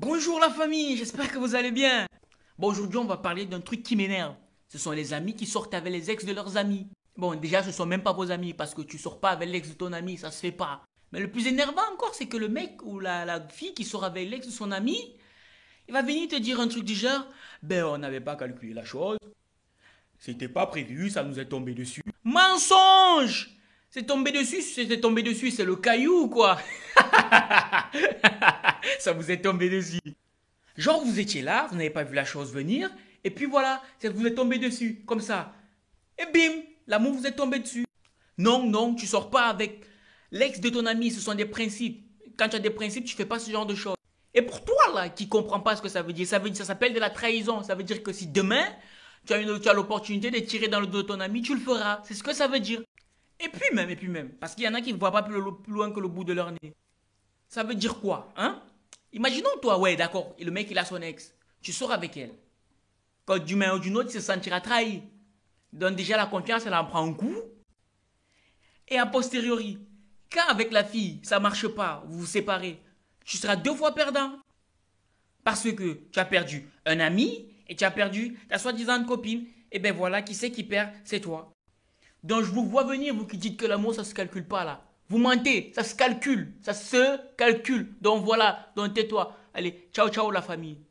Bonjour la famille, j'espère que vous allez bien. Bon, aujourd'hui, on va parler d'un truc qui m'énerve. Ce sont les amis qui sortent avec les ex de leurs amis. Bon, déjà, ce sont même pas vos amis parce que tu sors pas avec l'ex de ton ami, ça se fait pas. Mais le plus énervant encore, c'est que le mec ou la, fille qui sort avec l'ex de son ami, il va venir te dire un truc du genre Ben, on n'avait pas calculé la chose. C'était pas prévu, ça nous est tombé dessus. Mensonge C'est tombé dessus, c'était tombé dessus, c'est le caillou, quoi ça vous est tombé dessus. Genre, vous étiez là, vous n'avez pas vu la chose venir, et puis voilà, ça vous est tombé dessus, comme ça. Et bim, l'amour vous est tombé dessus. Non, non, tu sors pas avec l'ex de ton ami, ce sont des principes. Quand tu as des principes, tu fais pas ce genre de choses. Et pour toi, là, qui comprends pas ce que ça veut dire, ça veut dire, ça s'appelle de la trahison. Ça veut dire que si demain, tu as, une, l'opportunité de tirer dans le dos de ton ami, tu le feras. C'est ce que ça veut dire. Et puis même, et puis même. Parce qu'il y en a qui ne voient pas plus loin que le bout de leur nez. Ça veut dire quoi, hein? Imaginons toi, ouais, d'accord, le mec il a son ex, tu sors avec elle. Quand du main ou d'une autre, il se sentira trahi. Donne déjà la confiance, elle en prend un coup. Et a posteriori, quand avec la fille, ça marche pas, vous vous séparez, tu seras deux fois perdant. Parce que tu as perdu un ami et tu as perdu ta soi-disant copine. Et eh ben voilà, qui c'est qui perd C'est toi. Donc je vous vois venir, vous qui dites que l'amour, ça se calcule pas là. Vous mentez, ça se calcule, ça se calcule. Donc voilà, donc tais-toi. Allez, ciao ciao la famille.